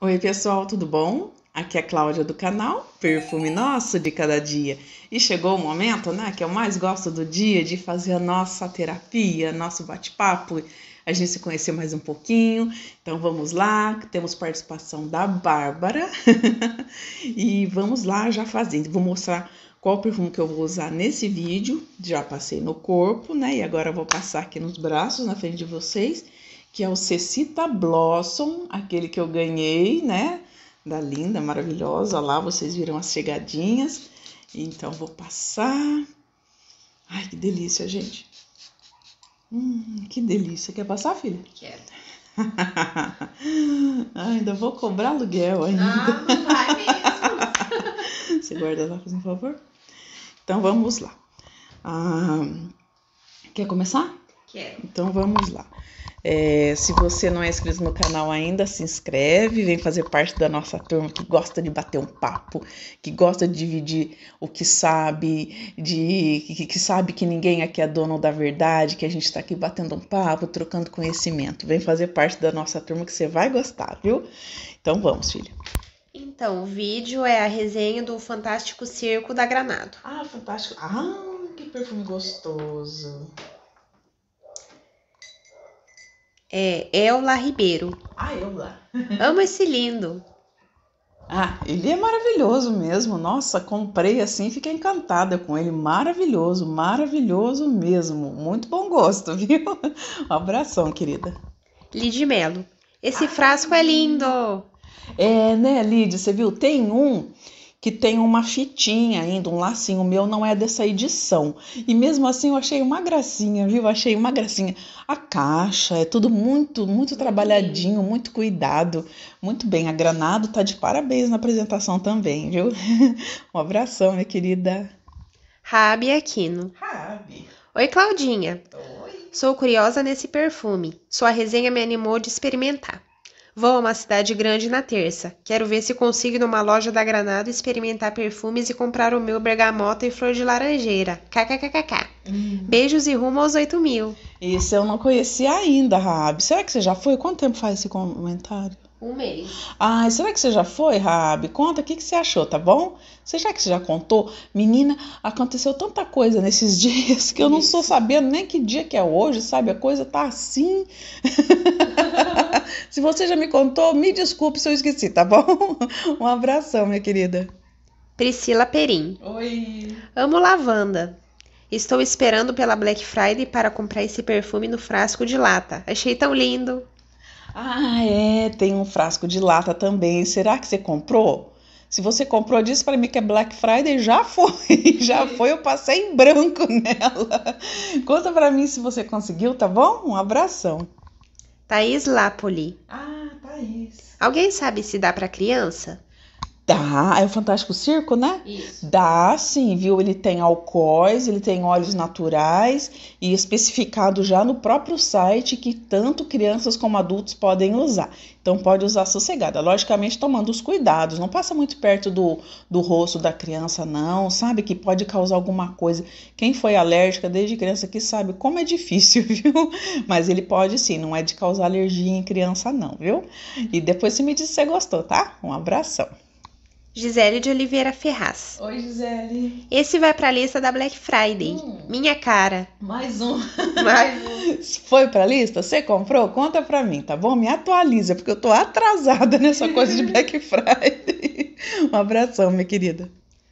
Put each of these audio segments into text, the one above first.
Oi, pessoal, tudo bom? Aqui é a Cláudia do canal Perfume Nosso de Cada Dia. E chegou o momento, né, que eu mais gosto do dia de fazer a nossa terapia, nosso bate-papo, a gente se conhecer mais um pouquinho. Então vamos lá, temos participação da Bárbara. e vamos lá já fazendo. Vou mostrar qual perfume que eu vou usar nesse vídeo. Já passei no corpo, né? E agora vou passar aqui nos braços, na frente de vocês que é o Cecita Blossom, aquele que eu ganhei, né? Da linda, maravilhosa. Lá vocês viram as chegadinhas. Então, vou passar. Ai, que delícia, gente. Hum, que delícia. Quer passar, filha? Quero. ainda vou cobrar aluguel ainda. Ah, não vai mesmo. Você guarda lá, por favor. Então, vamos lá. Ah, quer começar? Quero. Então, vamos lá. É, se você não é inscrito no canal ainda, se inscreve, vem fazer parte da nossa turma que gosta de bater um papo, que gosta de dividir o que sabe, de que, que sabe que ninguém aqui é dono da verdade, que a gente está aqui batendo um papo, trocando conhecimento. Vem fazer parte da nossa turma que você vai gostar, viu? Então vamos, filha. Então, o vídeo é a resenha do Fantástico Circo da Granado. Ah, fantástico. Ah, que perfume gostoso. É Eula Ribeiro. Ah, Eula. Amo esse lindo. Ah, ele é maravilhoso mesmo. Nossa, comprei assim, fiquei encantada com ele. Maravilhoso, maravilhoso mesmo. Muito bom gosto, viu? Um abração, querida. Lid Melo. Esse frasco é lindo. É, né, Lid? Você viu? Tem um que tem uma fitinha ainda, um lacinho. O meu não é dessa edição. E mesmo assim eu achei uma gracinha, viu? Achei uma gracinha. A caixa, é tudo muito, muito trabalhadinho, muito cuidado. Muito bem, a Granado tá de parabéns na apresentação também, viu? um abração, minha querida. Rabi Aquino. Rabi. Oi, Claudinha. Oi. Sou curiosa nesse perfume. Sua resenha me animou de experimentar. Vou a uma cidade grande na terça. Quero ver se consigo numa loja da Granada experimentar perfumes e comprar o meu bergamota e flor de laranjeira. KKKKK. Hum. Beijos e rumo aos 8 mil. Esse eu não conheci ainda, Rabi. Será que você já foi? Quanto tempo faz esse comentário? Um mês. Ai, será que você já foi, Rabi? Conta o que, que você achou, tá bom? Você já que você já contou? Menina, aconteceu tanta coisa nesses dias que eu não estou sabendo nem que dia que é hoje, sabe? A coisa tá assim. se você já me contou, me desculpe se eu esqueci, tá bom? Um abração, minha querida. Priscila Perim. Oi. Amo lavanda. Estou esperando pela Black Friday para comprar esse perfume no frasco de lata. Achei tão lindo. Ah, é, tem um frasco de lata também. Será que você comprou? Se você comprou, diz para mim que é Black Friday, já foi, já foi, eu passei em branco nela. Conta para mim se você conseguiu, tá bom? Um abração. Thaís Lapoli. Ah, Thaís. Alguém sabe se dá para criança? Dá, é o Fantástico Circo, né? Isso. Dá, sim, viu? Ele tem alcoóis, ele tem óleos naturais e especificado já no próprio site que tanto crianças como adultos podem usar. Então pode usar sossegada, logicamente tomando os cuidados, não passa muito perto do, do rosto da criança, não, sabe? Que pode causar alguma coisa. Quem foi alérgica desde criança que sabe como é difícil, viu? Mas ele pode sim, não é de causar alergia em criança, não, viu? E depois você me diz se você gostou, tá? Um abração. Gisele de Oliveira Ferraz. Oi, Gisele. Esse vai para a lista da Black Friday. Hum, Minha cara. Mais um. Mais um. Foi para a lista? Você comprou? Conta para mim, tá bom? Me atualiza, porque eu tô atrasada nessa coisa de Black Friday. um abração, minha querida.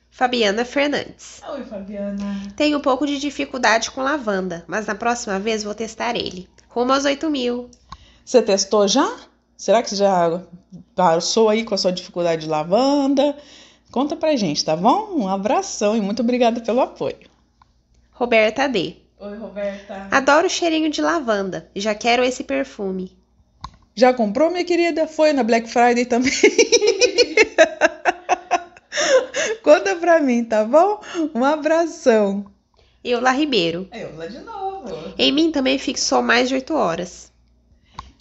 Fabiana Fernandes. Oi, Fabiana. Tenho um pouco de dificuldade com lavanda, mas na próxima vez vou testar ele. Rumo aos 8 mil. Você testou já? Será que você já passou aí com a sua dificuldade de lavanda? Conta pra gente, tá bom? Um abração e muito obrigada pelo apoio. Roberta D. Oi, Roberta. Adoro o cheirinho de lavanda. Já quero esse perfume. Já comprou, minha querida? Foi na Black Friday também. Conta pra mim, tá bom? Um abração. Lá Ribeiro. Lá de novo. Em mim também fixou mais de 8 horas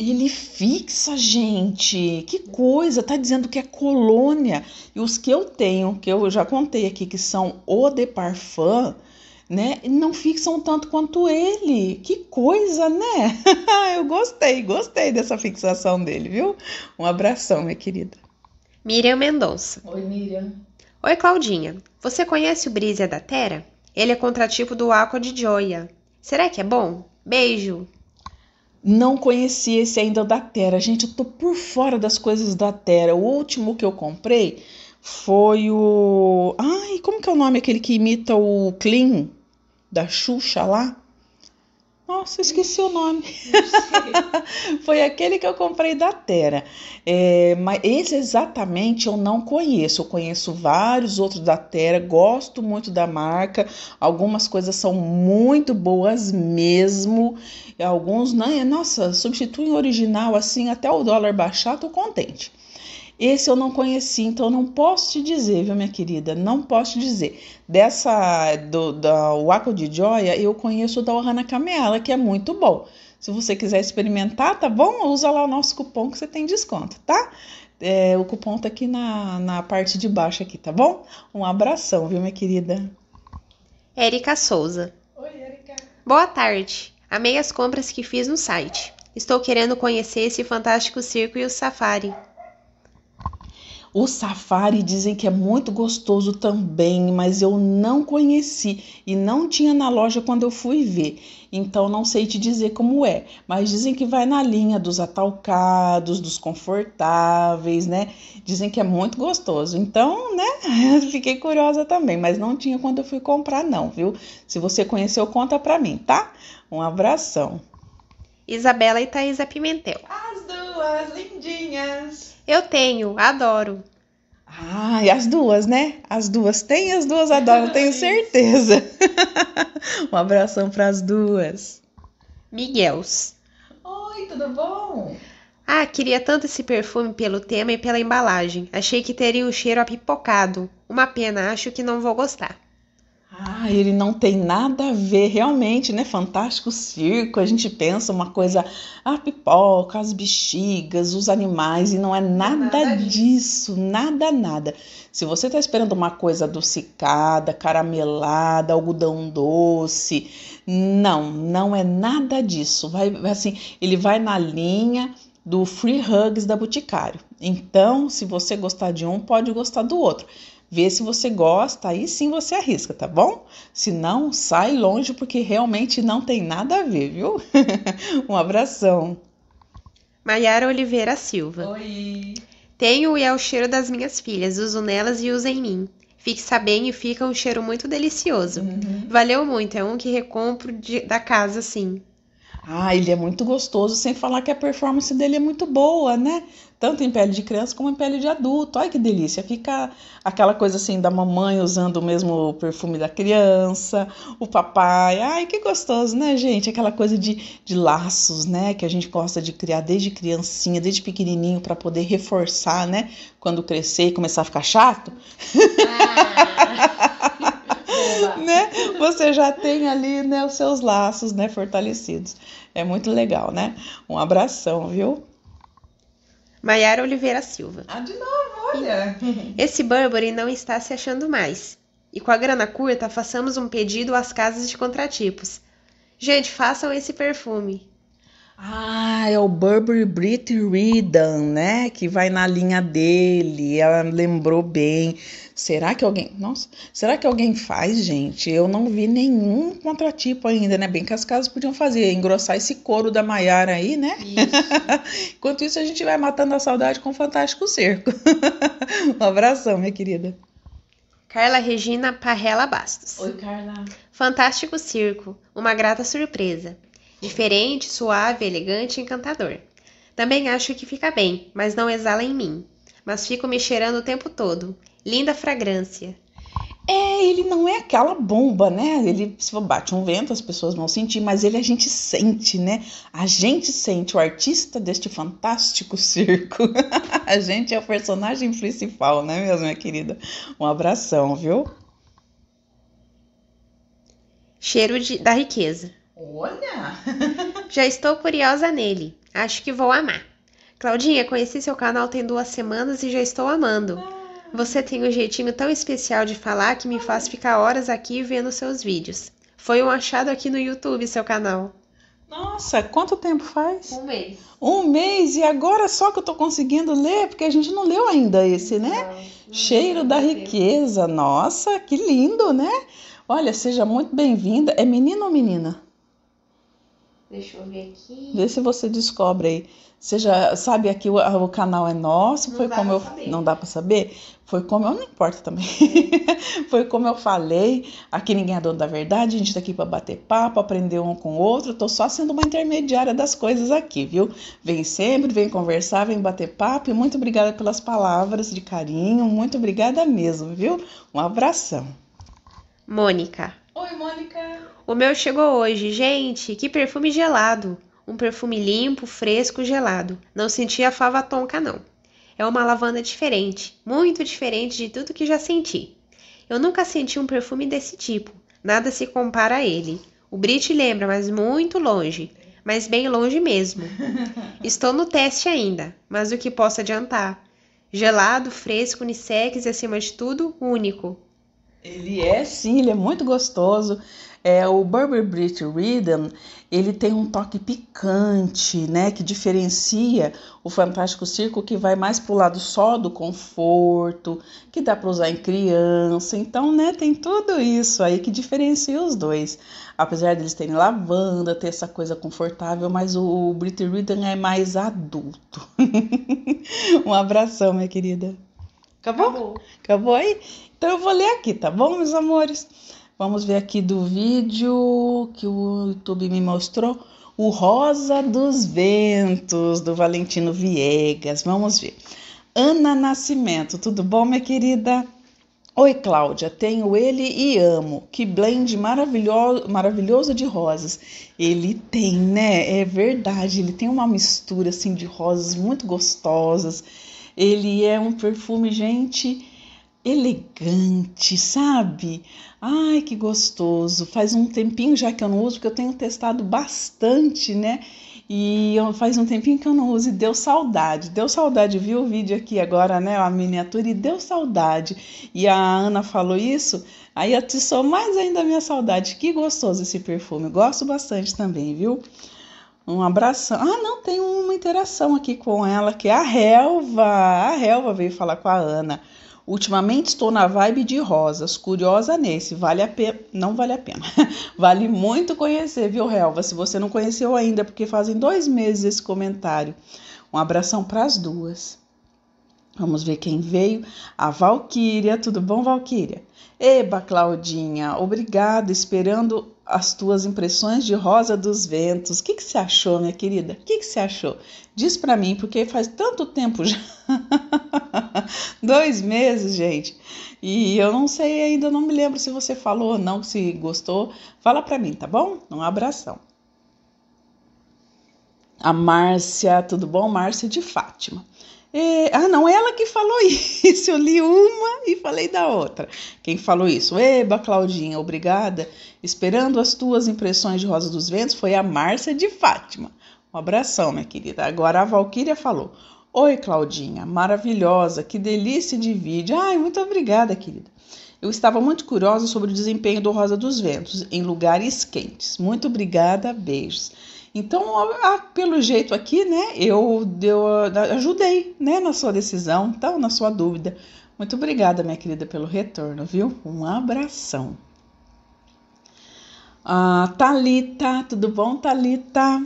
ele fixa, gente. Que coisa! Tá dizendo que é colônia. E os que eu tenho, que eu já contei aqui, que são o de parfum, né? Não fixam tanto quanto ele. Que coisa, né? eu gostei, gostei dessa fixação dele, viu? Um abração, minha querida. Miriam Mendonça. Oi, Miriam. Oi, Claudinha. Você conhece o Brisa da Terra? Ele é contratipo do Aqua de Joia. Será que é bom? Beijo! não conhecia esse ainda da Terra. Gente, eu tô por fora das coisas da Terra. O último que eu comprei foi o. Ai, como que é o nome aquele que imita o Clean da Xuxa lá? Nossa, esqueci o nome. Foi aquele que eu comprei da Terra. É, mas esse exatamente eu não conheço. Eu conheço vários outros da Terra, gosto muito da marca. Algumas coisas são muito boas mesmo. Alguns, né? Nossa, substituem o original assim, até o dólar baixar, tô contente. Esse eu não conheci, então eu não posso te dizer, viu, minha querida? Não posso te dizer. Dessa, do, da Waco de Joia, eu conheço o da Ohana Kamehara, que é muito bom. Se você quiser experimentar, tá bom? Usa lá o nosso cupom que você tem desconto, tá? É, o cupom tá aqui na, na parte de baixo aqui, tá bom? Um abração, viu, minha querida? Érica Souza. Oi, Érica. Boa tarde. Amei as compras que fiz no site. Estou querendo conhecer esse fantástico circo e o safari. O safari dizem que é muito gostoso também, mas eu não conheci e não tinha na loja quando eu fui ver. Então não sei te dizer como é, mas dizem que vai na linha dos atalcados, dos confortáveis, né? Dizem que é muito gostoso. Então, né? fiquei curiosa também, mas não tinha quando eu fui comprar não, viu? Se você conheceu, conta pra mim, tá? Um abração. Isabela e Thaisa Pimentel. As duas lindinhas. Eu tenho, adoro. Ah, e as duas, né? As duas têm, as duas adoram, tenho certeza. um abração para as duas. Miguels. Oi, tudo bom? Ah, queria tanto esse perfume pelo tema e pela embalagem. Achei que teria o cheiro apipocado. Uma pena, acho que não vou gostar. Ah, ele não tem nada a ver, realmente, né? Fantástico circo. A gente pensa uma coisa, a ah, pipoca, as bexigas, os animais, e não é, é nada, nada disso, nada, nada. Se você está esperando uma coisa adocicada, caramelada, algodão doce, não, não é nada disso. Vai assim, ele vai na linha do Free Hugs da Boticário. Então, se você gostar de um, pode gostar do outro. Vê se você gosta, aí sim você arrisca, tá bom? Se não, sai longe porque realmente não tem nada a ver, viu? um abração. Maiara Oliveira Silva. Oi. Tenho e é o cheiro das minhas filhas, uso nelas e uso em mim. Fixa bem e fica um cheiro muito delicioso. Uhum. Valeu muito, é um que recompro de, da casa, sim. Ah, ele é muito gostoso, sem falar que a performance dele é muito boa, né? tanto em pele de criança como em pele de adulto. Olha que delícia! Fica aquela coisa assim da mamãe usando o mesmo perfume da criança, o papai. Ai, que gostoso, né, gente? Aquela coisa de, de laços, né? Que a gente gosta de criar desde criancinha, desde pequenininho, para poder reforçar, né? Quando crescer e começar a ficar chato. Ah. né? Você já tem ali né, os seus laços né, fortalecidos. É muito legal, né? Um abração, viu? Maiara Oliveira Silva. Ah, de novo, olha! Esse Burberry não está se achando mais. E com a grana curta, façamos um pedido às casas de contratipos. Gente, façam esse perfume. Ah, é o Burberry Brit Redan, né? Que vai na linha dele. Ela lembrou bem. Será que alguém. Nossa, será que alguém faz, gente? Eu não vi nenhum contratipo ainda, né? Bem que as casas podiam fazer, engrossar esse couro da Maiara aí, né? Isso. Enquanto isso, a gente vai matando a saudade com o Fantástico Cerco. um abração, minha querida. Carla Regina Parrela Bastos. Oi, Carla. Fantástico Circo, uma grata surpresa. Diferente, suave, elegante e encantador. Também acho que fica bem, mas não exala em mim. Mas fico me cheirando o tempo todo linda fragrância. É, ele não é aquela bomba, né? Ele se bate um vento, as pessoas vão sentir, mas ele a gente sente, né? A gente sente o artista deste fantástico circo. a gente é o personagem principal, né, mesmo, minha querida? Um abração, viu? Cheiro de, da riqueza. Olha! Já estou curiosa nele. Acho que vou amar. Claudinha, conheci seu canal tem duas semanas e já estou amando. Ah. Você tem um jeitinho tão especial de falar que me faz ficar horas aqui vendo seus vídeos. Foi um achado aqui no YouTube, seu canal. Nossa, quanto tempo faz? Um mês. Um mês e agora só que eu tô conseguindo ler, porque a gente não leu ainda esse, né? Não, não Cheiro não da riqueza. Nossa, que lindo, né? Olha, seja muito bem-vinda. É menino ou menina? Deixa eu ver aqui. Vê se você descobre aí seja, sabe, aqui o, o canal é nosso, não foi como eu. Saber. Não dá para saber? Foi como eu. Não importa também. foi como eu falei. Aqui ninguém é dono da verdade, a gente tá aqui para bater papo, aprender um com o outro. Tô só sendo uma intermediária das coisas aqui, viu? Vem sempre, vem conversar, vem bater papo. E muito obrigada pelas palavras de carinho. Muito obrigada mesmo, viu? Um abração. Mônica. Oi, Mônica. O meu chegou hoje. Gente, que perfume gelado. Um perfume limpo, fresco, gelado. Não sentia a fava tonca, não. É uma lavanda diferente, muito diferente de tudo que já senti. Eu nunca senti um perfume desse tipo. Nada se compara a ele. O Brit lembra, mas muito longe. Mas bem longe mesmo. Estou no teste ainda, mas o que posso adiantar? Gelado, fresco, unissex e, acima de tudo, único. Ele é, sim, ele é muito gostoso. É, o Burberry Brit Rhythm, ele tem um toque picante, né, que diferencia o Fantástico Circo que vai mais pro lado só do conforto, que dá para usar em criança. Então, né, tem tudo isso aí que diferencia os dois. Apesar deles terem lavanda, ter essa coisa confortável, mas o, Britney Brit é mais adulto. um abração, minha querida. Acabou? Acabou? Acabou aí? Então eu vou ler aqui, tá bom, meus amores? Vamos ver aqui do vídeo que o YouTube me mostrou. O Rosa dos Ventos, do Valentino Viegas. Vamos ver. Ana Nascimento, tudo bom, minha querida? Oi, Cláudia, tenho ele e amo. Que blend maravilhoso, maravilhoso de rosas. Ele tem, né? É verdade, ele tem uma mistura assim de rosas muito gostosas. Ele é um perfume, gente, elegante, sabe? Ai, que gostoso. Faz um tempinho já que eu não uso, porque eu tenho testado bastante, né? E faz um tempinho que eu não uso e deu saudade. Deu saudade, vi o vídeo aqui agora, né? A miniatura e deu saudade. E a Ana falou isso, aí atiçou mais ainda a minha saudade. Que gostoso esse perfume. gosto bastante também, viu? Um abração. Ah, não, tem uma interação aqui com ela, que é a Helva. A Helva veio falar com a Ana. Ultimamente estou na vibe de rosas, curiosa nesse, vale a pena, não vale a pena, vale muito conhecer, viu, Helva? Se você não conheceu ainda, é porque fazem dois meses esse comentário. Um abração para as duas. Vamos ver quem veio. A Valquíria. Tudo bom, Valquíria? Eba, Claudinha. Obrigada. Esperando as tuas impressões de Rosa dos Ventos. O que, que você achou, minha querida? O que, que você achou? Diz para mim, porque faz tanto tempo já. Dois meses, gente. E eu não sei ainda, não me lembro se você falou ou não, se gostou. Fala para mim, tá bom? Um abração. A Márcia, tudo bom? Márcia de Fátima. É, ah, não, ela que falou isso. Eu li uma e falei da outra. Quem falou isso? Eba, Claudinha, obrigada. Esperando as tuas impressões de Rosa dos Ventos foi a Márcia de Fátima. Um abração, minha querida. Agora a Valquíria falou. Oi, Claudinha, maravilhosa, que delícia de vídeo. Ai, muito obrigada, querida. Eu estava muito curiosa sobre o desempenho do Rosa dos Ventos em lugares quentes. Muito obrigada, beijos. Então, a, a, pelo jeito aqui, né, eu, eu ajudei, né, na sua decisão, então, na sua dúvida. Muito obrigada, minha querida, pelo retorno, viu? Um abração. Ah, Talita, tudo bom, Talita?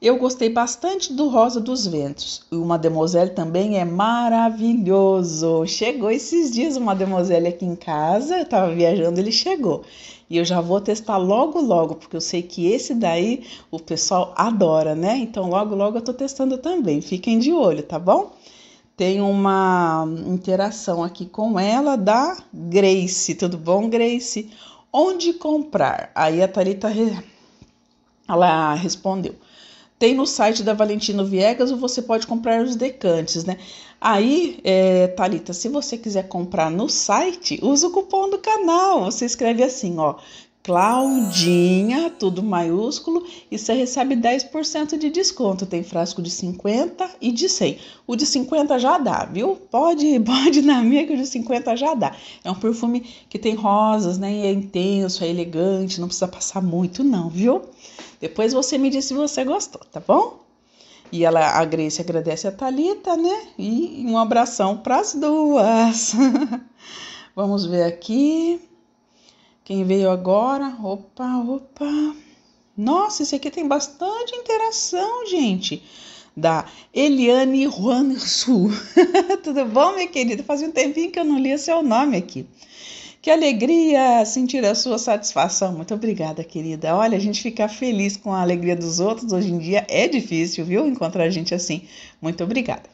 Eu gostei bastante do Rosa dos Ventos. O Mademoiselle também é maravilhoso. Chegou esses dias o Mademoiselle aqui em casa, eu estava viajando, ele chegou. E eu já vou testar logo, logo, porque eu sei que esse daí o pessoal adora, né? Então, logo, logo eu tô testando também. Fiquem de olho, tá bom? Tem uma interação aqui com ela da Grace. Tudo bom, Grace? Onde comprar? Aí a Thalita re... ela respondeu. Tem no site da Valentino Viegas ou você pode comprar os decantes, né? Aí, é, Talita, se você quiser comprar no site, usa o cupom do canal. Você escreve assim, ó, Claudinha, tudo maiúsculo, e você recebe 10% de desconto. Tem frasco de 50 e de 100. O de 50 já dá, viu? Pode, pode na minha que o de 50 já dá. É um perfume que tem rosas, né? E é intenso, é elegante, não precisa passar muito não, viu? Depois você me diz se você gostou, tá bom? E ela, a Grace agradece a Talita, né? E um abração para as duas. Vamos ver aqui. Quem veio agora? Opa, opa. Nossa, esse aqui tem bastante interação, gente. Da Eliane Juansu. Tudo bom, minha querida? Faz um tempinho que eu não li seu nome aqui. Que alegria sentir a sua satisfação. Muito obrigada, querida. Olha, a gente ficar feliz com a alegria dos outros hoje em dia é difícil, viu? Encontrar gente assim. Muito obrigada.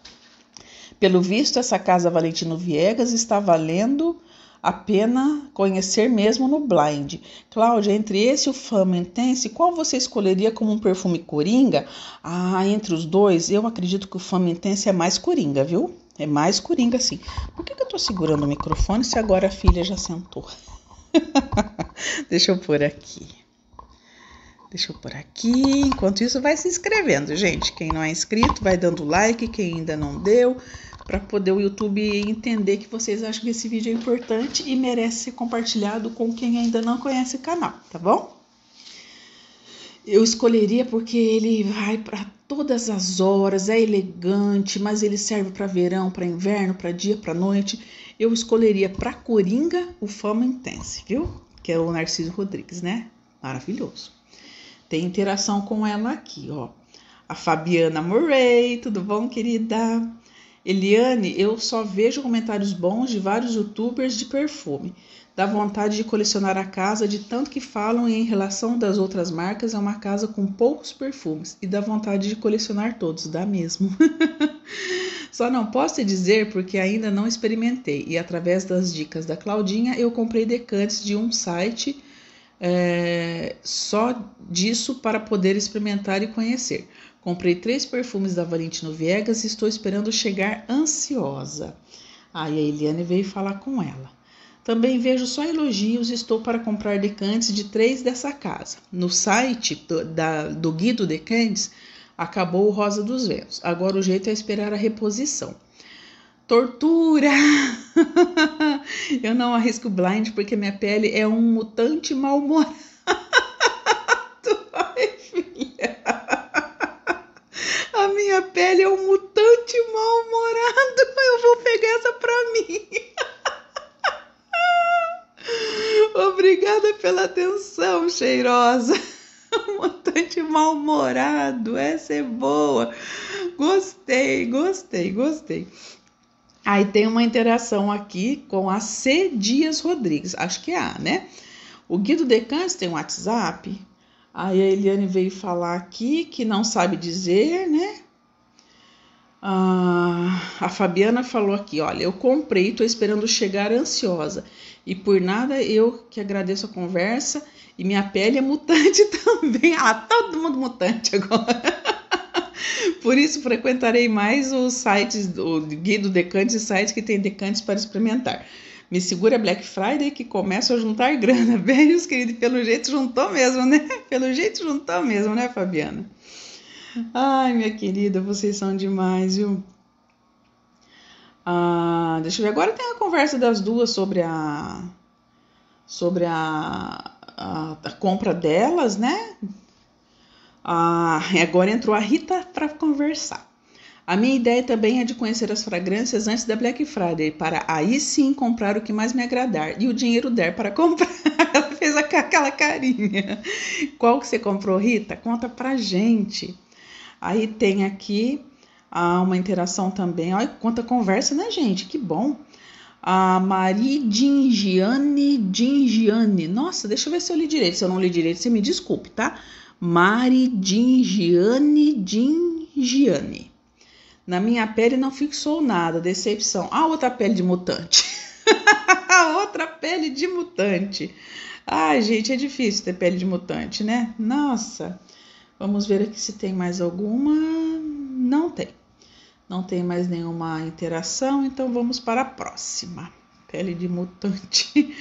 Pelo visto, essa casa Valentino Viegas está valendo a pena conhecer mesmo no blind. Cláudia, entre esse e o Fama Intense, qual você escolheria como um perfume coringa? Ah, entre os dois, eu acredito que o Fama Intense é mais coringa, viu? É mais coringa assim. Por que, que eu tô segurando o microfone se agora a filha já sentou? Deixa eu por aqui. Deixa eu por aqui. Enquanto isso, vai se inscrevendo, gente. Quem não é inscrito, vai dando like. Quem ainda não deu, para poder o YouTube entender que vocês acham que esse vídeo é importante e merece ser compartilhado com quem ainda não conhece o canal, tá bom? Eu escolheria porque ele vai para todas as horas, é elegante, mas ele serve para verão, para inverno, para dia, para noite. Eu escolheria para Coringa o Fama Intense, viu? Que é o Narciso Rodrigues, né? Maravilhoso. Tem interação com ela aqui, ó. A Fabiana Morey, tudo bom, querida? Eliane, eu só vejo comentários bons de vários youtubers de perfume. Dá vontade de colecionar a casa, de tanto que falam e em relação das outras marcas, é uma casa com poucos perfumes. E dá vontade de colecionar todos, dá mesmo. Só não posso te dizer porque ainda não experimentei. E através das dicas da Claudinha, eu comprei decantes de um site é, só disso para poder experimentar e conhecer. Comprei três perfumes da Valentino Viegas e estou esperando chegar ansiosa. Aí a Eliane veio falar com ela. Também vejo só elogios e estou para comprar decantes de três dessa casa. No site do, da, do Guido Decantes, acabou o Rosa dos Ventos. Agora o jeito é esperar a reposição. Tortura! Eu não arrisco blind porque minha pele é um mutante mal-humorado. Ai, filha! A minha pele é um mutante mal-humorado. Eu vou pegar essa pra mim. Obrigada pela atenção, cheirosa. Um Montante mal-humorado, essa é boa. Gostei, gostei, gostei. Aí tem uma interação aqui com a C. Dias Rodrigues, acho que é a, né? O Guido Decans tem um WhatsApp. Aí a Eliane veio falar aqui que não sabe dizer, né? Ah, a Fabiana falou aqui, olha, eu comprei, estou esperando chegar ansiosa. E por nada eu que agradeço a conversa e minha pele é mutante também. Ah, tá todo mundo mutante agora. por isso frequentarei mais os sites, o guia do e sites que tem decantes para experimentar. Me segura Black Friday que começo a juntar grana. Beijos, querido. Pelo jeito juntou mesmo, né? Pelo jeito juntou mesmo, né, Fabiana? Ai, minha querida, vocês são demais, viu? Ah, deixa eu ver. Agora tem a conversa das duas sobre a. Sobre a, a, a compra delas, né? Ah, agora entrou a Rita para conversar. A minha ideia também é de conhecer as fragrâncias antes da Black Friday, para aí sim comprar o que mais me agradar e o dinheiro der para comprar. Ela fez aquela carinha. Qual que você comprou, Rita? Conta pra gente. Aí tem aqui ah, uma interação também. Olha quanta conversa, né, gente? Que bom. A Mari Dingiane Dingiane. Nossa, deixa eu ver se eu li direito. Se eu não li direito, você me desculpe, tá? Mari Dingiane Dingiane. Na minha pele não fixou nada, decepção. Ah, outra pele de mutante. outra pele de mutante. Ai, gente, é difícil ter pele de mutante, né? Nossa. Vamos ver aqui se tem mais alguma. Não tem. Não tem mais nenhuma interação, então vamos para a próxima. Pele de mutante.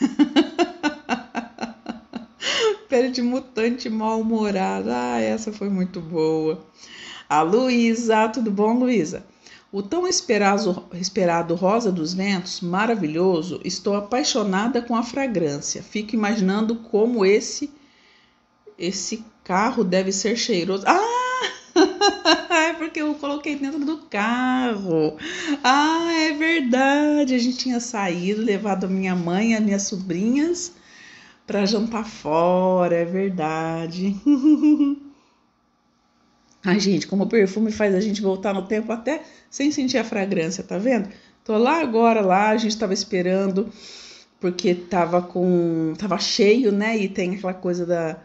Pele de mutante mal-humorada. Ah, essa foi muito boa. A Luísa, tudo bom, Luísa? O tão esperado, esperado rosa dos ventos, maravilhoso, estou apaixonada com a fragrância. Fico imaginando como esse esse Carro deve ser cheiroso. Ah! é porque eu coloquei dentro do carro. Ah, é verdade. A gente tinha saído, levado minha mãe e as minhas sobrinhas para jantar fora, é verdade. Ai, gente, como o perfume faz a gente voltar no tempo até sem sentir a fragrância, tá vendo? Tô lá agora, lá, a gente tava esperando, porque tava com. tava cheio, né? E tem aquela coisa da,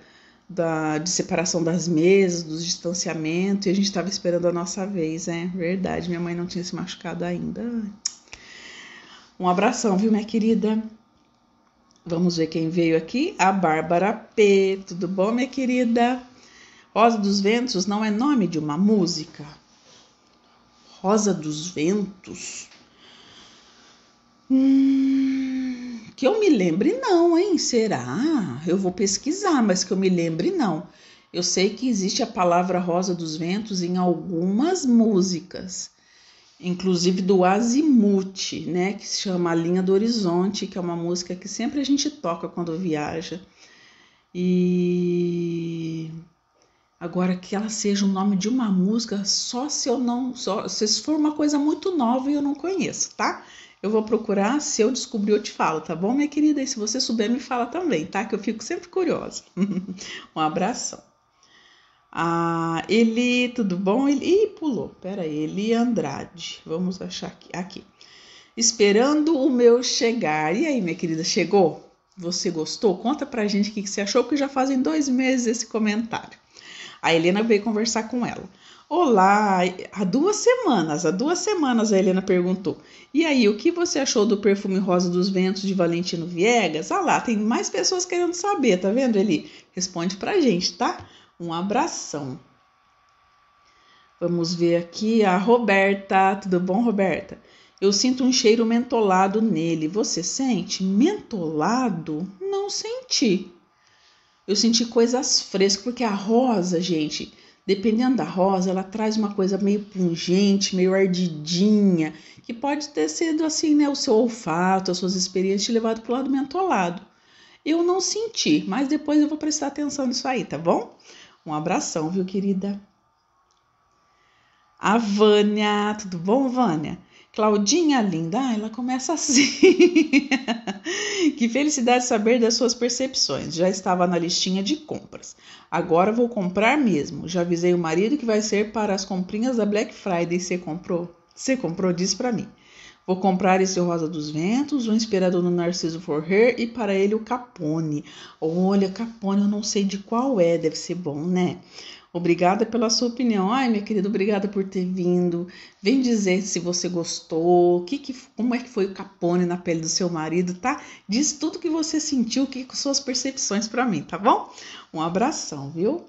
da, de separação das mesas, do distanciamento, e a gente estava esperando a nossa vez, é né? verdade. Minha mãe não tinha se machucado ainda. Um abração, viu, minha querida? Vamos ver quem veio aqui. A Bárbara P. Tudo bom, minha querida? Rosa dos Ventos não é nome de uma música. Rosa dos Ventos. Hum. Que eu me lembre, não, hein? Será? Eu vou pesquisar, mas que eu me lembre, não. Eu sei que existe a palavra rosa dos ventos em algumas músicas, inclusive do Azimuth, né? Que se chama A Linha do Horizonte, que é uma música que sempre a gente toca quando viaja. E agora que ela seja o nome de uma música, só se eu não, só se for uma coisa muito nova e eu não conheço, tá? Eu vou procurar, se eu descobrir, eu te falo, tá bom, minha querida? E se você souber, me fala também, tá? Que eu fico sempre curiosa. um abração. Ah, Eli, tudo bom? Ele ih, pulou, pera aí, Eli Andrade. Vamos achar aqui. aqui. Esperando o meu chegar. E aí, minha querida, chegou? Você gostou? Conta pra gente o que você achou, porque já fazem dois meses esse comentário. A Helena veio conversar com ela. Olá! Há duas semanas, há duas semanas a Helena perguntou. E aí, o que você achou do perfume Rosa dos Ventos de Valentino Viegas? Ah lá, tem mais pessoas querendo saber, tá vendo, Eli? Responde pra gente, tá? Um abração. Vamos ver aqui a Roberta. Tudo bom, Roberta? Eu sinto um cheiro mentolado nele. Você sente? Mentolado? Não senti. Eu senti coisas frescas, porque a rosa, gente, Dependendo da rosa, ela traz uma coisa meio pungente, meio ardidinha, que pode ter sido assim, né, o seu olfato, as suas experiências te levado para o lado mentolado. Eu não senti, mas depois eu vou prestar atenção nisso aí, tá bom? Um abração, viu, querida? A Vânia, tudo bom, Vânia? Claudinha linda, ah, ela começa assim. que felicidade saber das suas percepções. Já estava na listinha de compras. Agora vou comprar mesmo. Já avisei o marido que vai ser para as comprinhas da Black Friday. Você comprou? Você comprou? Diz para mim. Vou comprar esse Rosa dos Ventos, o um inspirador no Narciso Forrer e para ele o Capone. Olha, Capone, eu não sei de qual é, deve ser bom, né? Obrigada pela sua opinião. Ai, minha querida, obrigada por ter vindo. Vem dizer se você gostou, que que, como é que foi o Capone na pele do seu marido, tá? Diz tudo que você sentiu, que suas percepções para mim, tá bom? Um abração, viu?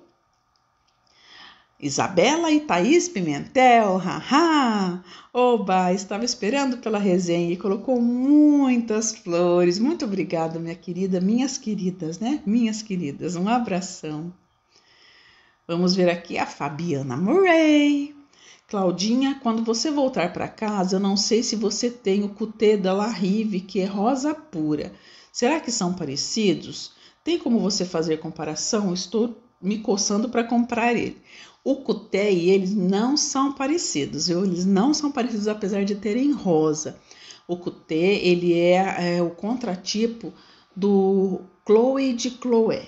Isabela e Thaís Pimentel, haha! Oba, estava esperando pela resenha e colocou muitas flores. Muito obrigada, minha querida, minhas queridas, né? Minhas queridas, um abração. Vamos ver aqui a Fabiana Murray. Claudinha, quando você voltar para casa, eu não sei se você tem o cutê da La Rive, que é rosa pura. Será que são parecidos? Tem como você fazer comparação? Estou me coçando para comprar ele. O cuté e eles não são parecidos, viu? Eles não são parecidos apesar de terem rosa. O cuté, ele é, é o contratipo do Chloe de Chloé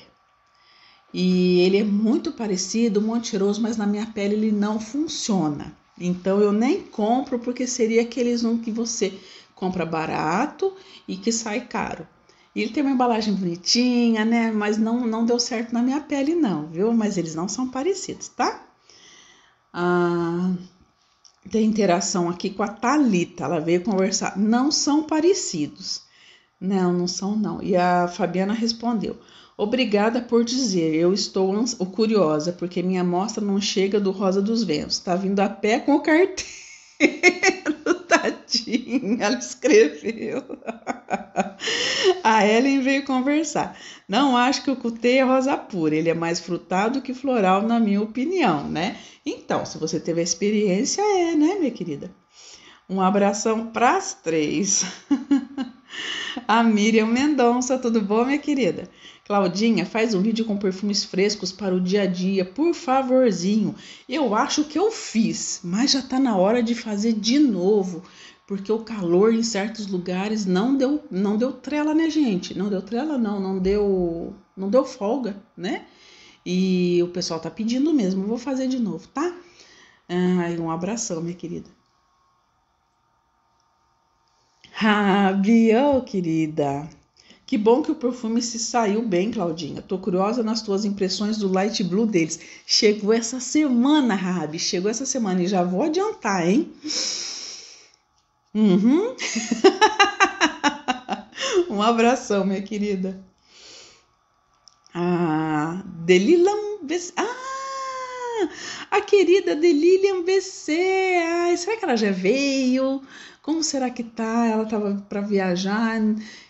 e ele é muito parecido, Montiroso, mas na minha pele ele não funciona. Então eu nem compro porque seria aqueles um que você compra barato e que sai caro. ele tem uma embalagem bonitinha, né? Mas não, não deu certo na minha pele, não, viu? Mas eles não são parecidos, tá? Ah, tem interação aqui com a Talita, ela veio conversar. Não são parecidos. Não, não são, não. E a Fabiana respondeu: Obrigada por dizer, eu estou curiosa, porque minha amostra não chega do Rosa dos Ventos. Tá vindo a pé com o carteiro, tadinha, ela escreveu. A Ellen veio conversar. Não acho que o cutê é rosa pura, ele é mais frutado que floral, na minha opinião, né? Então, se você teve a experiência, é, né, minha querida? Um abração pras três. a Miriam Mendonça. Tudo bom, minha querida? Claudinha, faz um vídeo com perfumes frescos para o dia a dia, por favorzinho. Eu acho que eu fiz, mas já está na hora de fazer de novo, porque o calor em certos lugares não deu, não deu trela, né, gente? Não deu trela não, não deu, não deu folga, né? E o pessoal tá pedindo mesmo, vou fazer de novo, tá? um abração, minha querida. Ah, querida. Que bom que o perfume se saiu bem, Claudinha. Tô curiosa nas tuas impressões do light blue deles. Chegou essa semana, Rabi. Chegou essa semana e já vou adiantar, hein? Uhum. um abração, minha querida. Ah, Delilam. Ah, a querida de Lilian BC. Ai, será que ela já veio? Como será que tá? Ela estava para viajar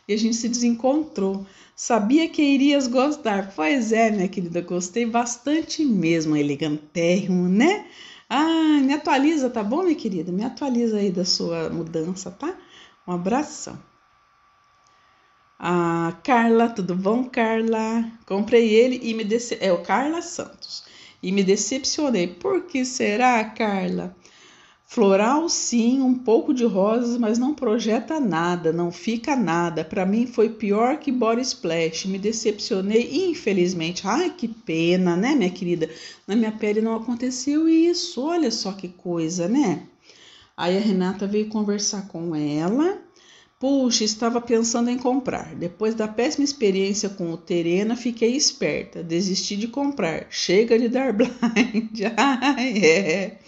e a gente se desencontrou. Sabia que irias gostar. Pois é, minha querida, gostei bastante mesmo. Elegantérrimo, né? Ah, me atualiza, tá bom, minha querida? Me atualiza aí da sua mudança, tá? Um abração. Ah, Carla, tudo bom, Carla? Comprei ele e me desse. É o Carla Santos e me decepcionei. Por que será, Carla? Floral, sim, um pouco de rosas, mas não projeta nada, não fica nada. Para mim foi pior que body splash. Me decepcionei, infelizmente. Ai, que pena, né, minha querida? Na minha pele não aconteceu isso. Olha só que coisa, né? Aí a Renata veio conversar com ela Puxa, estava pensando em comprar. Depois da péssima experiência com o Terena, fiquei esperta. Desisti de comprar. Chega de dar blind. Ai, é.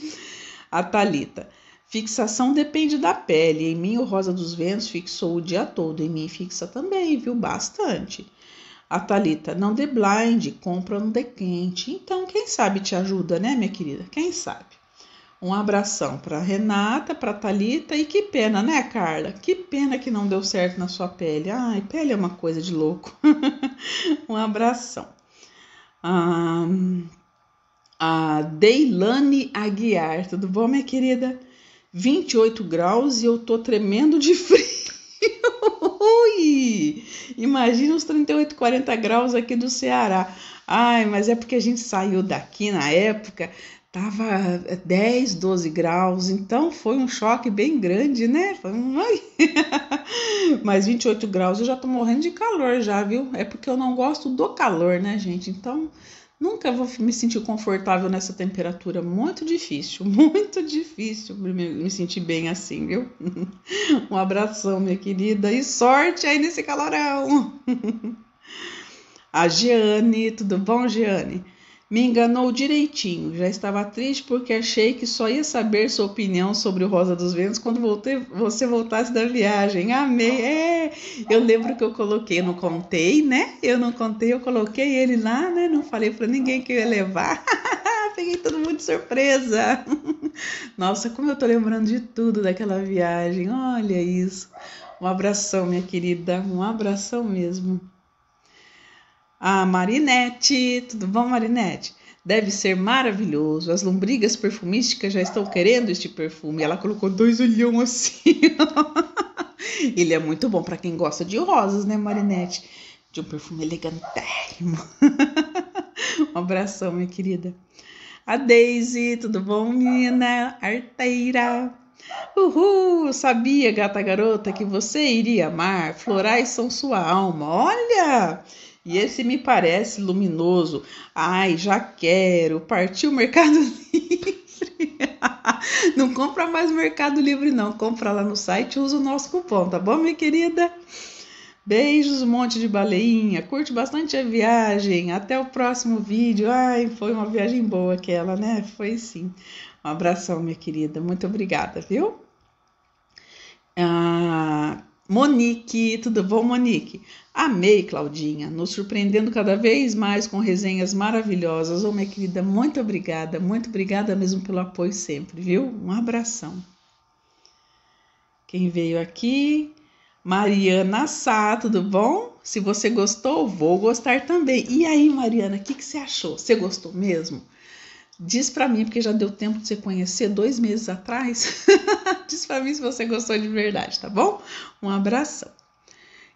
A Thalita. Fixação depende da pele. Em mim, o rosa dos ventos fixou o dia todo. Em mim, fixa também, viu? Bastante. A Thalita. não dê blind, compra no de quente. Então, quem sabe te ajuda, né, minha querida? Quem sabe? Um abração para Renata, para Talita e que pena, né, Carla? Que pena que não deu certo na sua pele. Ai, pele é uma coisa de louco. um abração. a Deilane Aguiar, tudo bom, minha querida? 28 graus e eu tô tremendo de frio. Ui! Imagina os 38, 40 graus aqui do Ceará. Ai, mas é porque a gente saiu daqui na época Estava 10, 12 graus, então foi um choque bem grande, né? Mas 28 graus eu já tô morrendo de calor já, viu? É porque eu não gosto do calor, né, gente? Então nunca vou me sentir confortável nessa temperatura. Muito difícil, muito difícil me sentir bem assim, viu? Um abração, minha querida, e sorte aí nesse calorão! A Giane, tudo bom, Giane? Me enganou direitinho. Já estava triste porque achei que só ia saber sua opinião sobre o Rosa dos Ventos quando voltei, você voltasse da viagem. Amei. É, eu lembro que eu coloquei, não contei, né? Eu não contei, eu coloquei ele lá, né? Não falei para ninguém que eu ia levar. Peguei todo mundo de surpresa. Nossa, como eu tô lembrando de tudo daquela viagem. Olha isso. Um abração, minha querida. Um abração mesmo a Marinette. Tudo bom, Marinette? Deve ser maravilhoso. As lombrigas perfumísticas já estão querendo este perfume. Ela colocou dois olhinhos. assim. Ele é muito bom para quem gosta de rosas, né, Marinette? De um perfume elegantérrimo. um abração, minha querida. A Daisy, tudo bom, menina? Arteira. Uhul! Sabia, gata garota, que você iria amar. Florais são sua alma. Olha! E esse me parece luminoso. Ai, já quero. Partiu o Mercado Livre. não compra mais Mercado Livre, não. Compra lá no site e usa o nosso cupom, tá bom, minha querida? Beijos, um monte de baleinha. Curte bastante a viagem. Até o próximo vídeo. Ai, foi uma viagem boa aquela, né? Foi sim. Um abração, minha querida. Muito obrigada, viu? Ah, Monique, tudo bom, Monique? Amei, Claudinha, nos surpreendendo cada vez mais com resenhas maravilhosas. Ô, oh, minha querida, muito obrigada, muito obrigada mesmo pelo apoio sempre, viu? Um abração. Quem veio aqui? Mariana Sá, tudo bom? Se você gostou, vou gostar também. E aí, Mariana, o que, que você achou? Você gostou mesmo? Diz para mim, porque já deu tempo de você conhecer dois meses atrás. Diz para mim se você gostou de verdade, tá bom? Um abração.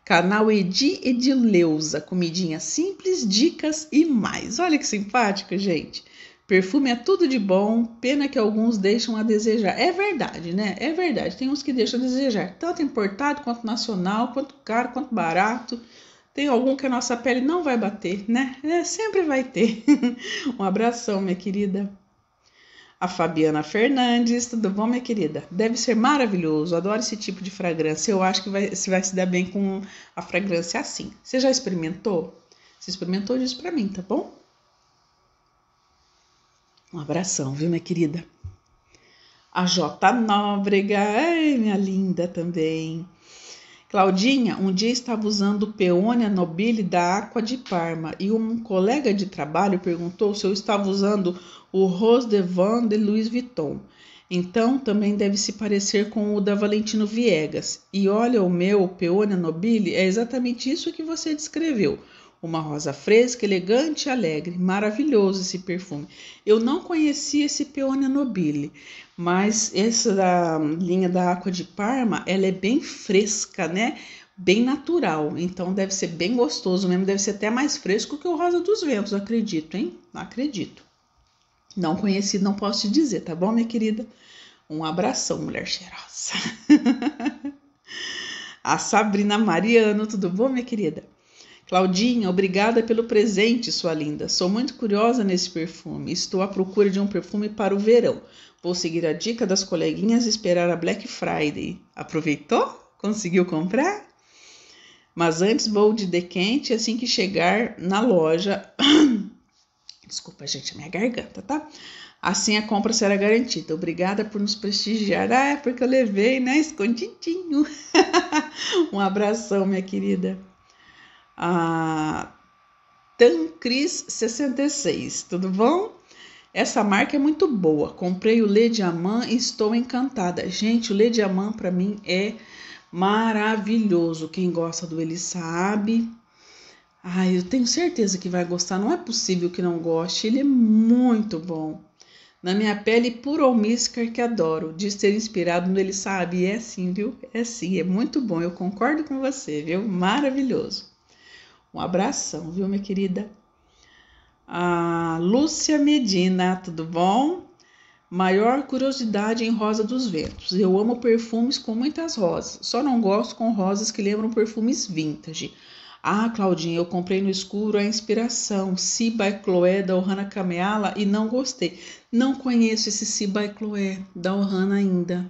Canal Edi Edileuza, comidinha simples, dicas e mais. Olha que simpática, gente. Perfume é tudo de bom, pena que alguns deixam a desejar. É verdade, né? É verdade. Tem uns que deixam a desejar, tanto importado quanto nacional, quanto caro, quanto barato. Tem algum que a nossa pele não vai bater, né? É, sempre vai ter. um abração, minha querida. A Fabiana Fernandes, tudo bom, minha querida? Deve ser maravilhoso, adoro esse tipo de fragrância. Eu acho que vai, você vai se dar bem com a fragrância assim. Você já experimentou? Se experimentou, diz pra mim, tá bom? Um abração, viu, minha querida? A J Nóbrega, ai, minha linda também. Claudinha um dia estava usando peônia nobile da Aqua de Parma e um colega de trabalho perguntou se eu estava usando o Rose de Van de Louis Vuitton. Então também deve se parecer com o da Valentino Viegas. E olha o meu, peônia nobile, é exatamente isso que você descreveu. Uma rosa fresca, elegante e alegre. Maravilhoso esse perfume. Eu não conhecia esse Peônia nobile, mas essa da linha da Aqua de Parma, ela é bem fresca, né? Bem natural. Então deve ser bem gostoso mesmo. Deve ser até mais fresco que o Rosa dos Ventos, acredito, hein? Acredito. Não conheci, não posso te dizer, tá bom, minha querida? Um abração, mulher cheirosa. A Sabrina Mariano, tudo bom, minha querida? Claudinha, obrigada pelo presente, sua linda. Sou muito curiosa nesse perfume. Estou à procura de um perfume para o verão. Vou seguir a dica das coleguinhas e esperar a Black Friday. Aproveitou? Conseguiu comprar? Mas antes vou de dequente assim que chegar na loja. Desculpa, gente, minha garganta, tá? Assim a compra será garantida. Obrigada por nos prestigiar. Ah, é porque eu levei, né? Escondidinho. um abração, minha querida a Tancris 66. Tudo bom? Essa marca é muito boa. Comprei o Lê Diamant e estou encantada. Gente, o Lê Diamant para mim é maravilhoso. Quem gosta do ele sabe. Ai, eu tenho certeza que vai gostar. Não é possível que não goste. Ele é muito bom. Na minha pele, puro almíscar que adoro. Diz ser inspirado no ele sabe. E é sim, viu? É sim, é muito bom. Eu concordo com você, viu? Maravilhoso. Um abração, viu, minha querida? A Lúcia Medina, tudo bom? Maior curiosidade em rosa dos ventos. Eu amo perfumes com muitas rosas, só não gosto com rosas que lembram perfumes vintage. Ah, Claudinha, eu comprei no escuro a inspiração Si by Chloé da Ohana Kameala e não gostei. Não conheço esse Si by Chloé da Ohana ainda.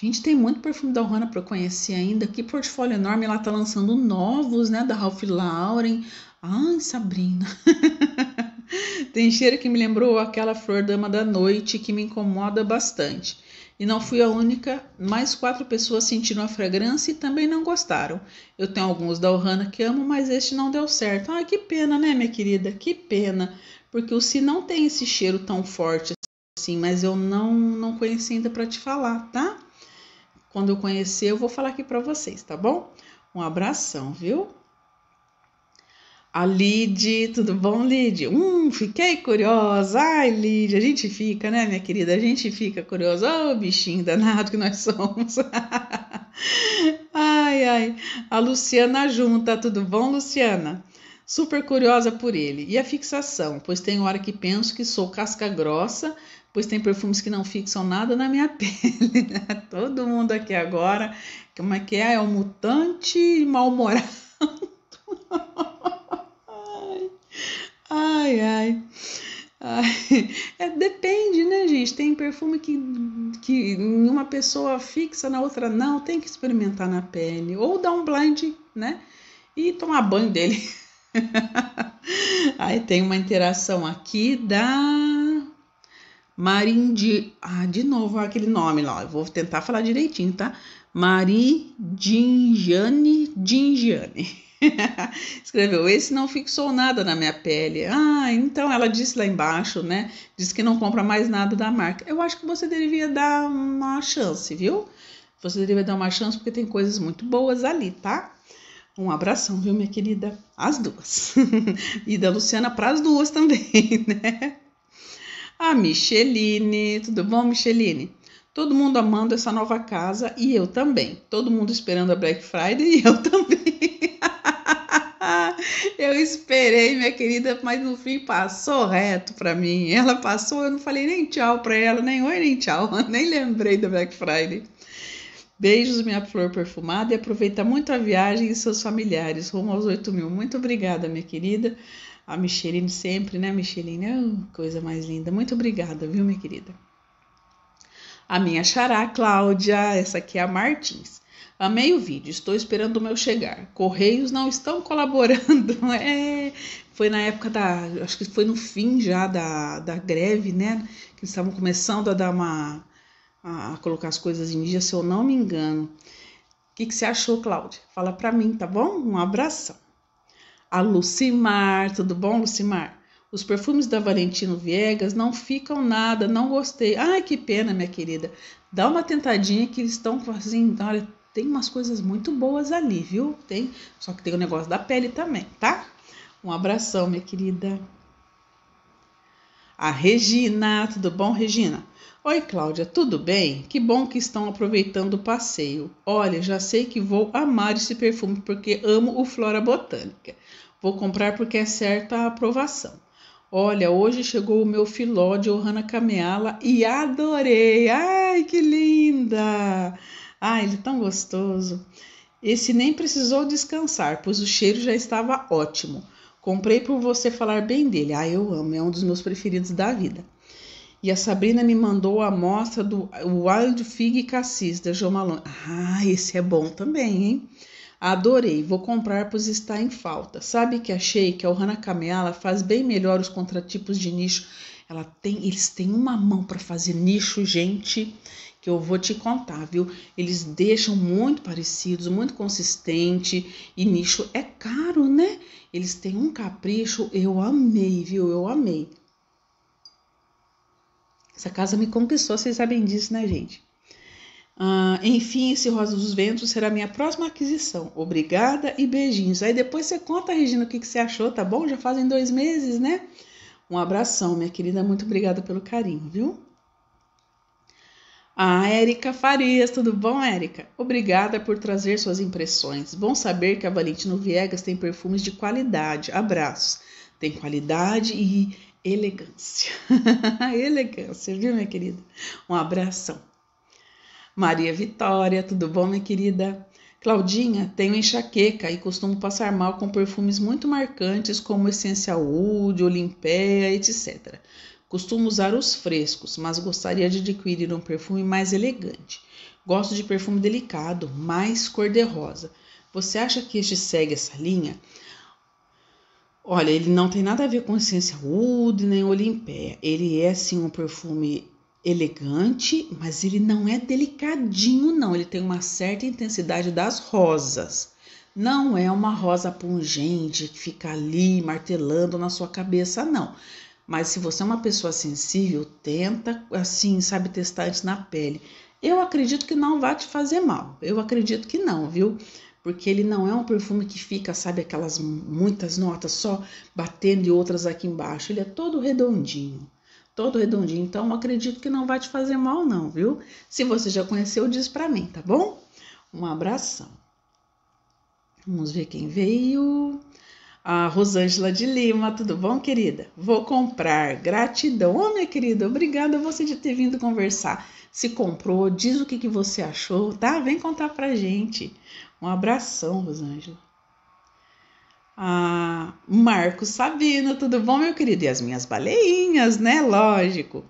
Gente, tem muito perfume da Ohana para eu conhecer ainda. Que portfólio enorme. Ela tá lançando novos, né? Da Ralph Lauren. Ai, Sabrina. tem cheiro que me lembrou aquela flor dama da noite que me incomoda bastante. E não fui a única, mais quatro pessoas sentiram a fragrância e também não gostaram. Eu tenho alguns da Ohana que amo, mas este não deu certo. Ai, que pena, né, minha querida? Que pena. Porque o Si não tem esse cheiro tão forte assim, mas eu não, não conheci ainda para te falar, tá? Quando eu conhecer, eu vou falar aqui para vocês, tá bom? Um abração, viu? A Lid, tudo bom, Lid? Hum, fiquei curiosa. Ai, Lid, a gente fica, né, minha querida? A gente fica curiosa. Ô, oh, bichinho danado que nós somos. ai, ai. A Luciana junta, tudo bom, Luciana? Super curiosa por ele. E a fixação, pois tem hora que penso que sou casca grossa, pois tem perfumes que não fixam nada na minha pele. Né? Todo mundo aqui agora, como é que é? É um mutante mal-humorado. Ai, ai. ai. É, depende, né, gente? Tem perfume que, que uma pessoa fixa, na outra não. Tem que experimentar na pele. Ou dar um blind, né? E tomar banho dele. aí tem uma interação aqui da Marindi. Ah, de novo aquele nome lá. Eu vou tentar falar direitinho, tá? Maridinjane Dinjane. Escreveu, esse não fixou nada na minha pele. Ah, então ela disse lá embaixo, né? Disse que não compra mais nada da marca. Eu acho que você deveria dar uma chance, viu? Você deveria dar uma chance porque tem coisas muito boas ali, tá? Um abração, viu, minha querida? As duas. e da Luciana para as duas também, né? a Micheline. Tudo bom, Micheline? Todo mundo amando essa nova casa e eu também. Todo mundo esperando a Black Friday e eu também. eu esperei, minha querida, mas no fim passou reto para mim. Ela passou, eu não falei nem tchau para ela, nem oi, nem tchau. Nem lembrei da Black Friday. Beijos, minha flor perfumada, e aproveita muito a viagem e seus familiares rumo aos 8 mil. Muito obrigada, minha querida. A Micheline sempre, né, Micheline? Oh, coisa mais linda. Muito obrigada, viu, minha querida? A minha xará, Cláudia, essa aqui é a Martins. Amei o vídeo, estou esperando o meu chegar. Correios não estão colaborando. É, foi na época da. Acho que foi no fim já da, da greve, né? Que eles estavam começando a dar uma. a colocar as coisas em dia, se eu não me engano. O que, que você achou, Cláudia? Fala pra mim, tá bom? Um abração a Lucimar. Tudo bom, Lucimar? Os perfumes da Valentino Viegas não ficam nada, não gostei. Ai, que pena, minha querida. Dá uma tentadinha que eles estão assim, olha, tem umas coisas muito boas ali, viu? Tem, só que tem o negócio da pele também, tá? Um abração, minha querida. A Regina, tudo bom, Regina? Oi, Cláudia, tudo bem? Que bom que estão aproveitando o passeio. Olha, já sei que vou amar esse perfume porque amo o Flora Botânica. Vou comprar porque é certa a aprovação. Olha, hoje chegou o meu filó de Ohana Kameala e adorei! Ai, que linda! Ai, ele é tão gostoso! Esse nem precisou descansar, pois o cheiro já estava ótimo. Comprei por você falar bem dele. Ah, eu amo, é um dos meus preferidos da vida. E a Sabrina me mandou a amostra do Wild Fig Cassis, da Jo Malone. Ah, esse é bom também, hein? Adorei, vou comprar, pois está em falta. Sabe que achei que a Ohana Kameala faz bem melhor os contratipos de nicho. Ela tem, eles têm uma mão para fazer nicho, gente, que eu vou te contar, viu? Eles deixam muito parecidos, muito consistente e nicho é caro, né? Eles têm um capricho, eu amei, viu? Eu amei. Essa casa me conquistou, vocês sabem disso, né, gente? Ah, enfim, esse Rosa dos Ventos será minha próxima aquisição. Obrigada e beijinhos. Aí depois você conta, Regina, o que, que você achou, tá bom? Já fazem dois meses, né? Um abração, minha querida. Muito obrigada pelo carinho, viu? A Érica Farias, tudo bom, Érica? Obrigada por trazer suas impressões. Bom saber que a Valentino Viegas tem perfumes de qualidade. Abraços. Tem qualidade e elegância. elegância, viu, minha querida? Um abração. Maria Vitória, tudo bom, minha querida? Claudinha, tenho enxaqueca e costumo passar mal com perfumes muito marcantes como Essencial Wood, Olimpéia, etc. Costumo usar os frescos, mas gostaria de adquirir um perfume mais elegante. Gosto de perfume delicado, mais cor-de-rosa. Você acha que este segue essa linha? Olha, ele não tem nada a ver com essência Wood nem Olimpé. Ele é sim um perfume elegante, mas ele não é delicadinho não. Ele tem uma certa intensidade das rosas. Não é uma rosa pungente que fica ali martelando na sua cabeça não. Mas se você é uma pessoa sensível, tenta assim, sabe, testar antes na pele. Eu acredito que não vai te fazer mal. Eu acredito que não, viu? porque ele não é um perfume que fica, sabe, aquelas muitas notas só batendo e outras aqui embaixo. Ele é todo redondinho, todo redondinho. Então, acredito que não vai te fazer mal, não, viu? Se você já conheceu, diz para mim, tá bom? Um abração. Vamos ver quem veio. A Rosângela de Lima, tudo bom, querida? Vou comprar. Gratidão. Ô, oh, minha querida, obrigada você de ter vindo conversar. Se comprou, diz o que, que você achou, tá? Vem contar pra gente. Um abração, Rosângela. Ah, Marco Sabino, tudo bom, meu querido? E as minhas baleinhas, né? Lógico.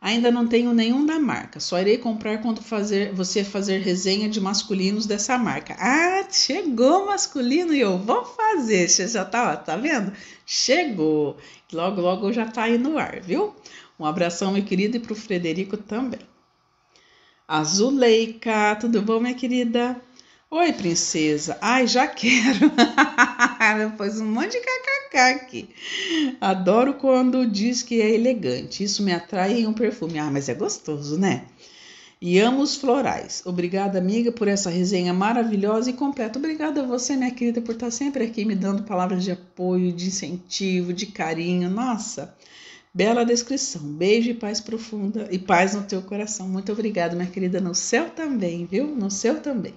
Ainda não tenho nenhum da marca. Só irei comprar quando fazer, você fazer resenha de masculinos dessa marca. Ah, chegou masculino e eu vou fazer. Você já tá, ó, tá vendo? Chegou. Logo, logo já tá aí no ar, viu? Um abração, meu querido, e pro Frederico também. Azuleika, tudo bom, minha querida? Oi, princesa. Ai, já quero. Ela pôs um monte de kkk aqui. Adoro quando diz que é elegante. Isso me atrai em um perfume. Ah, mas é gostoso, né? E amo os florais. Obrigada, amiga, por essa resenha maravilhosa e completa. Obrigada a você, minha querida, por estar sempre aqui me dando palavras de apoio, de incentivo, de carinho. Nossa, bela descrição. Beijo e paz profunda e paz no teu coração. Muito obrigada, minha querida, no céu também, viu? No céu também.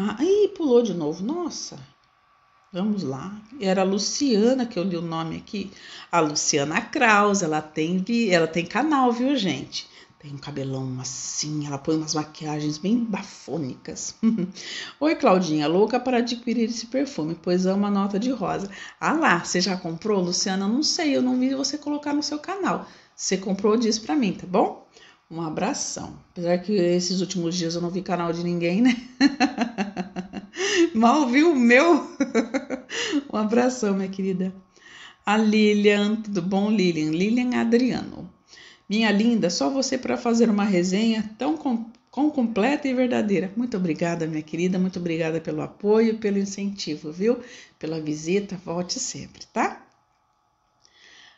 Ah, aí pulou de novo. Nossa, vamos lá. Era a Luciana que eu li o nome aqui. A Luciana Kraus, ela tem, ela tem canal, viu, gente? Tem um cabelão assim, ela põe umas maquiagens bem bafônicas. Oi, Claudinha, louca para adquirir esse perfume, pois é uma nota de rosa. Ah lá, você já comprou, Luciana? Não sei, eu não vi você colocar no seu canal. Você comprou, diz para mim, tá bom? Um abração. Apesar que esses últimos dias eu não vi canal de ninguém, né? Mal vi o meu. um abração, minha querida. A Lilian, tudo bom, Lilian? Lilian Adriano. Minha linda, só você para fazer uma resenha tão com, com completa e verdadeira. Muito obrigada, minha querida. Muito obrigada pelo apoio, pelo incentivo, viu? Pela visita. Volte sempre, tá?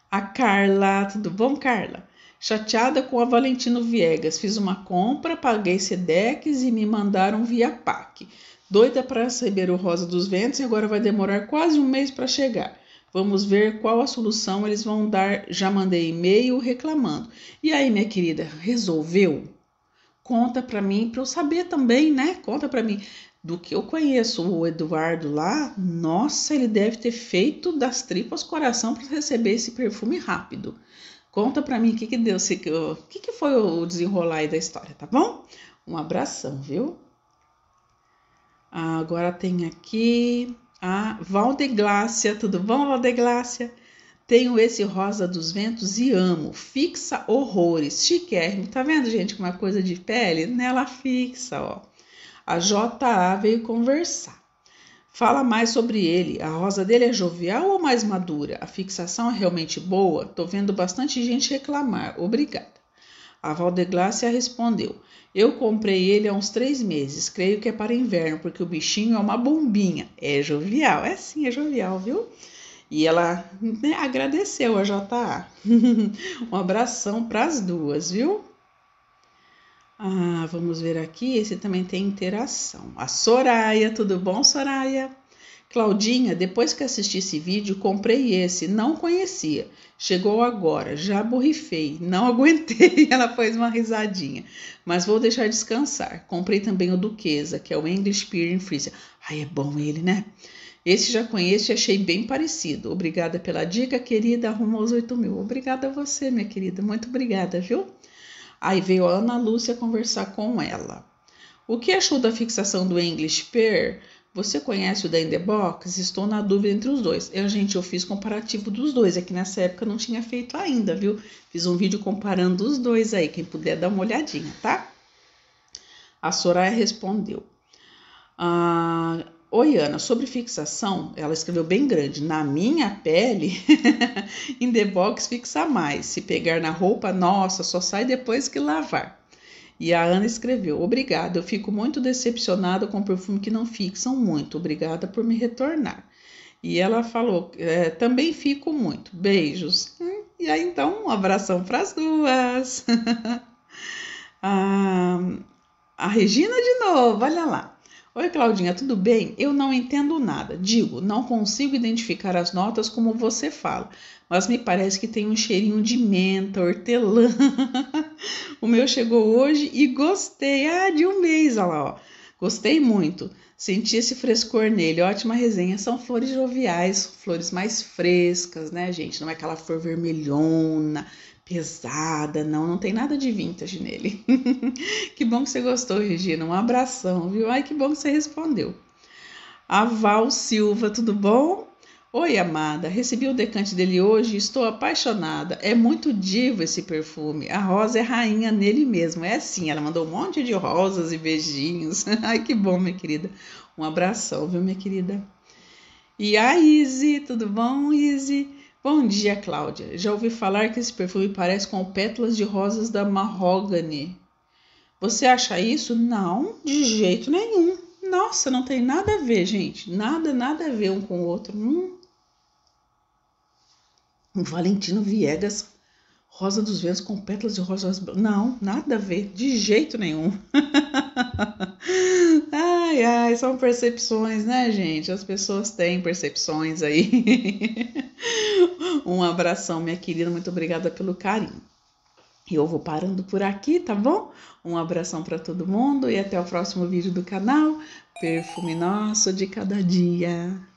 A Carla, tudo bom, Carla? Chateada com a Valentino Viegas, fiz uma compra, paguei Sedex e me mandaram via PAC. Doida para receber o Rosa dos Ventos e agora vai demorar quase um mês para chegar. Vamos ver qual a solução eles vão dar. Já mandei e-mail reclamando. E aí, minha querida, resolveu? Conta para mim, para eu saber também, né? Conta para mim do que eu conheço o Eduardo lá, nossa, ele deve ter feito das tripas coração para receber esse perfume rápido. Conta para mim o que que deu, o que que foi o desenrolar da história, tá bom? Um abração, viu? Agora tem aqui a Valdeglácia, tudo bom, Valdeglácia? Tenho esse rosa dos ventos e amo. Fixa horrores. Chiquérrimo. Tá vendo, gente, com uma coisa de pele? Nela fixa, ó. A JA veio conversar. Fala mais sobre ele. A rosa dele é jovial ou mais madura? A fixação é realmente boa? Tô vendo bastante gente reclamar. Obrigada. A Valdeglácia respondeu: Eu comprei ele há uns três meses. Creio que é para inverno, porque o bichinho é uma bombinha. É jovial. É sim, é jovial, viu? E ela né, agradeceu a JA. um abração para as duas, viu? Ah, vamos ver aqui, esse também tem interação. A Soraya, tudo bom, Soraya? Claudinha, depois que assisti esse vídeo, comprei esse, não conhecia. Chegou agora, já borrifei, não aguentei. Ela fez uma risadinha, mas vou deixar descansar. Comprei também o Duquesa, que é o English Peer in Freezer. Ai, é bom ele, né? Esse já conheço e achei bem parecido. Obrigada pela dica, querida. Arrumou os 8 mil. Obrigada a você, minha querida. Muito obrigada, viu? Aí veio a Ana Lúcia conversar com ela. O que achou da fixação do English Pear? Você conhece o da In The Box? Estou na dúvida entre os dois. Eu, gente, eu fiz comparativo dos dois. É que nessa época eu não tinha feito ainda, viu? Fiz um vídeo comparando os dois aí. Quem puder dar uma olhadinha, tá? A Soraya respondeu. Ah, Oi, Ana, sobre fixação, ela escreveu bem grande. Na minha pele, em the box fixa mais. Se pegar na roupa, nossa, só sai depois que lavar. E a Ana escreveu: Obrigada, eu fico muito decepcionada com perfume que não fixam muito. Obrigada por me retornar. E ela falou: é, Também fico muito. Beijos. E aí, então, um abração para as duas. ah, a Regina de novo, olha lá. Oi, Claudinha, tudo bem? Eu não entendo nada. Digo, não consigo identificar as notas como você fala, mas me parece que tem um cheirinho de menta, hortelã. o meu chegou hoje e gostei. Ah, de um mês, olha lá, ó. Gostei muito. Senti esse frescor nele. Ótima resenha. São flores joviais, flores mais frescas, né, gente? Não é aquela flor vermelhona pesada, não, não tem nada de vintage nele. que bom que você gostou, Regina, um abração, viu? Ai, que bom que você respondeu. A Val Silva, tudo bom? Oi, amada, recebi o decante dele hoje e estou apaixonada. É muito divo esse perfume. A rosa é rainha nele mesmo. É assim, ela mandou um monte de rosas e beijinhos. Ai, que bom, minha querida. Um abração, viu, minha querida? E a Izzy, tudo bom, Izzy? Bom dia, Cláudia. Já ouvi falar que esse perfume parece com pétalas de rosas da Mahogany. Você acha isso? Não, de jeito nenhum. Nossa, não tem nada a ver, gente. Nada, nada a ver um com o outro. Hum. O Valentino Viegas Rosa dos Ventos com pétalas de rosas. Não, nada a ver, de jeito nenhum. ai, ai, são percepções, né, gente? As pessoas têm percepções aí. um abração, minha querida, muito obrigada pelo carinho. E eu vou parando por aqui, tá bom? Um abração para todo mundo e até o próximo vídeo do canal. Perfume nosso de cada dia.